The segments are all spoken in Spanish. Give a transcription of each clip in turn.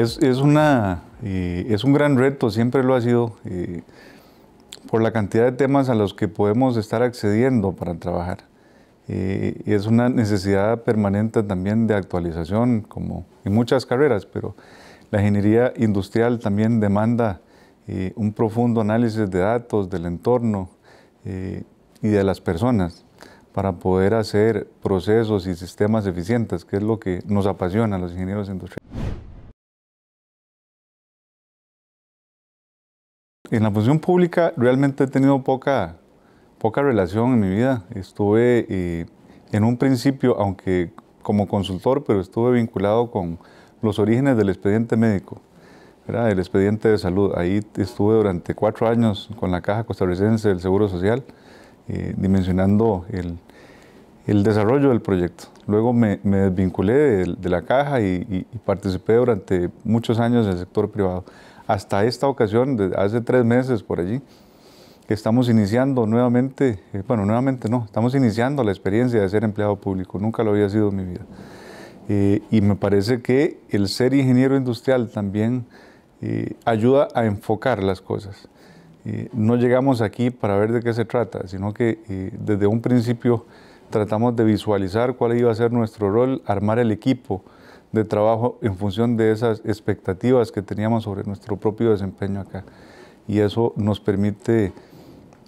Es, una, eh, es un gran reto, siempre lo ha sido, eh, por la cantidad de temas a los que podemos estar accediendo para trabajar. y eh, es una necesidad permanente también de actualización, como en muchas carreras, pero la ingeniería industrial también demanda un profundo análisis de datos, del entorno y de las personas para poder hacer procesos y sistemas eficientes, que es lo que nos apasiona a los ingenieros industriales. En la función pública realmente he tenido poca, poca relación en mi vida. Estuve eh, en un principio, aunque como consultor, pero estuve vinculado con los orígenes del expediente médico, el expediente de salud. Ahí estuve durante cuatro años con la Caja Costarricense del Seguro Social, eh, dimensionando el, desarrollo del proyecto. Luego me, desvinculé de, la Caja y participé durante muchos años en el sector privado hasta esta ocasión, hace tres meses por allí, que estamos iniciando nuevamente, eh, bueno, nuevamente no, estamos iniciando la experiencia de ser empleado público, nunca lo había sido en mi vida. Eh, y me parece que el ser ingeniero industrial también eh, ayuda a enfocar las cosas. no llegamos aquí para ver de qué se trata, sino que desde un principio tratamos de visualizar cuál iba a ser nuestro rol, armar el equipo, de trabajo en función de esas expectativas que teníamos sobre nuestro propio desempeño acá. Y eso nos permite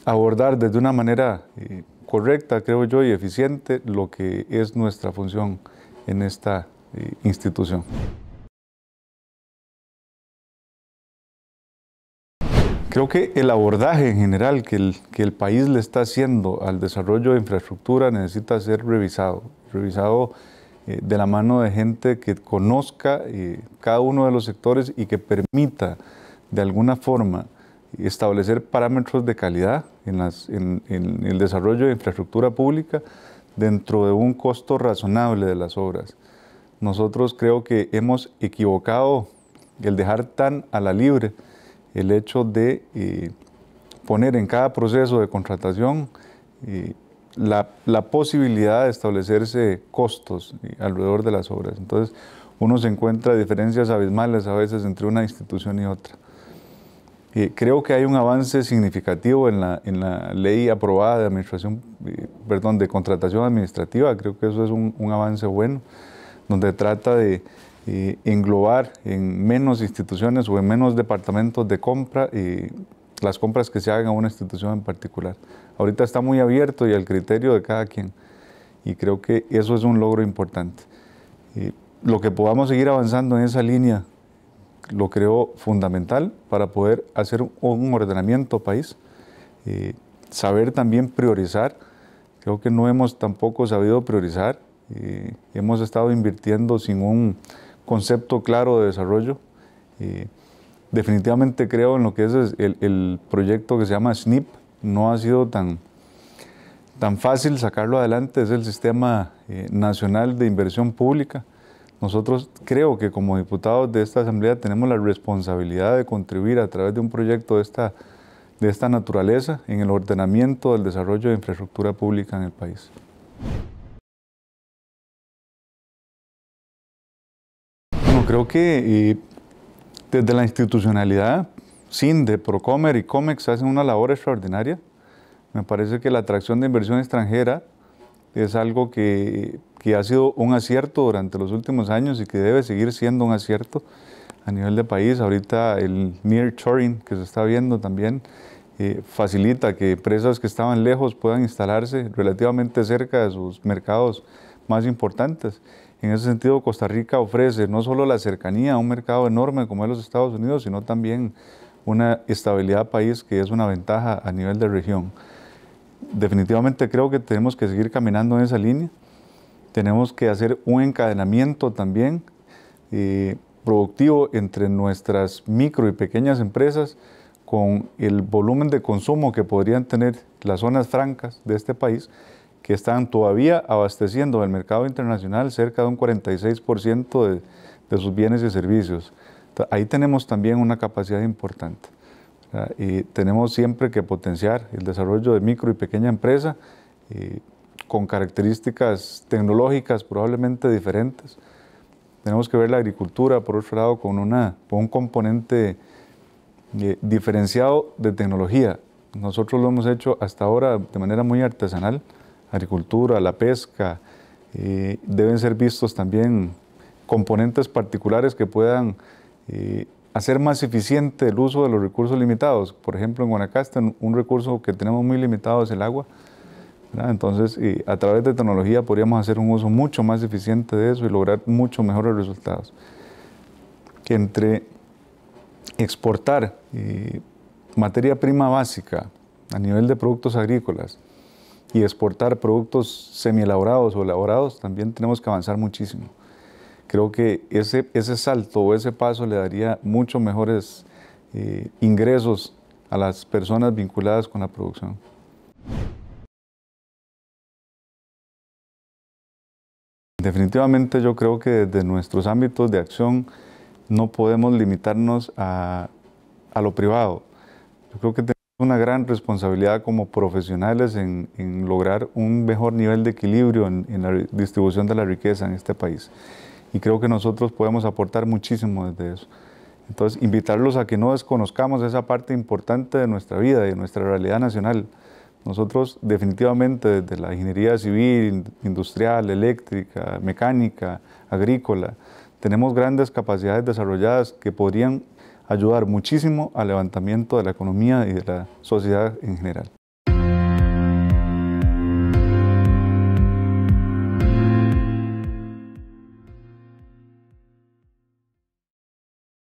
abordar desde una manera eh, correcta, creo yo, y eficiente lo que es nuestra función en esta eh, institución. Creo que el abordaje en general que el, que el país le está haciendo al desarrollo de infraestructura necesita ser revisado, revisado eh, de la mano de gente que conozca eh, cada uno de los sectores y que permita de alguna forma establecer parámetros de calidad en, el desarrollo de infraestructura pública dentro de un costo razonable de las obras. Nosotros creo que hemos equivocado el dejar tan a la libre el hecho de eh, poner en cada proceso de contratación la, posibilidad de establecerse costos alrededor de las obras. Entonces, uno se encuentra diferencias abismales a veces entre una institución y otra. y eh, creo que hay un avance significativo en la, en la ley aprobada de administración, eh, perdón, de contratación administrativa. Creo que eso es un, avance bueno, donde trata de eh, englobar en menos instituciones o en menos departamentos de compra y las compras que se hagan a una institución en particular. Ahorita está muy abierto y al criterio de cada quien. Y creo que eso es un logro importante. lo que podamos seguir avanzando en esa línea lo creo fundamental para poder hacer un ordenamiento país. saber también priorizar. Creo que no hemos tampoco sabido priorizar. y hemos estado invirtiendo sin un concepto claro de desarrollo definitivamente creo en lo que es el, proyecto que se llama SNIP. No ha sido tan, tan fácil sacarlo adelante, es el Sistema eh, Nacional de Inversión Pública. Nosotros creo que como diputados de esta Asamblea tenemos la responsabilidad de contribuir a través de un proyecto de esta, de esta naturaleza en el ordenamiento del desarrollo de infraestructura pública en el país. Bueno, creo que eh, desde la institucionalidad, CINDE, Procomer y COMEX hacen una labor extraordinaria. Me parece que la atracción de inversión extranjera es algo que, ha sido un acierto durante los últimos años y que debe seguir siendo un acierto a nivel de país. Ahorita el Near nearshoring que se está viendo también eh, facilita que empresas que estaban lejos puedan instalarse relativamente cerca de sus mercados más importantes. En ese sentido, Costa Rica ofrece no solo la cercanía a un mercado enorme como es los Estados Unidos, sino también una estabilidad país que es una ventaja a nivel de región. Definitivamente creo que tenemos que seguir caminando en esa línea. Tenemos que hacer un encadenamiento también eh, productivo entre nuestras micro y pequeñas empresas con el volumen de consumo que podrían tener las zonas francas de este país que están todavía abasteciendo el mercado internacional cerca de un 46% de, de, sus bienes y servicios. Ahí tenemos también una capacidad importante. Y tenemos siempre que potenciar el desarrollo de micro y pequeña empresa con características tecnológicas probablemente diferentes. Tenemos que ver la agricultura, por otro lado, con, una, con un componente eh, diferenciado de tecnología. Nosotros lo hemos hecho hasta ahora de manera muy artesanal agricultura, la pesca, eh, deben ser vistos también componentes particulares que puedan eh, hacer más eficiente el uso de los recursos limitados. Por ejemplo, en Guanacaste un recurso que tenemos muy limitado es el agua. Entonces, eh, a través de tecnología podríamos hacer un uso mucho más eficiente de eso y lograr mucho mejores resultados. Que entre exportar materia prima básica a nivel de productos agrícolas, y exportar productos semi-elaborados o elaborados, también tenemos que avanzar muchísimo. Creo que ese, ese salto o ese paso le daría muchos mejores eh, ingresos a las personas vinculadas con la producción. Definitivamente yo creo que desde nuestros ámbitos de acción no podemos limitarnos a, lo privado. Yo creo que una gran responsabilidad como profesionales en, lograr un mejor nivel de equilibrio en, en, la distribución de la riqueza en este país. Y creo que nosotros podemos aportar muchísimo desde eso. Entonces, invitarlos a que no desconozcamos esa parte importante de nuestra vida y de nuestra realidad nacional. Nosotros definitivamente desde la ingeniería civil, industrial, eléctrica, mecánica, agrícola, tenemos grandes capacidades desarrolladas que podrían ayudar muchísimo al levantamiento de la economía y de la sociedad en general.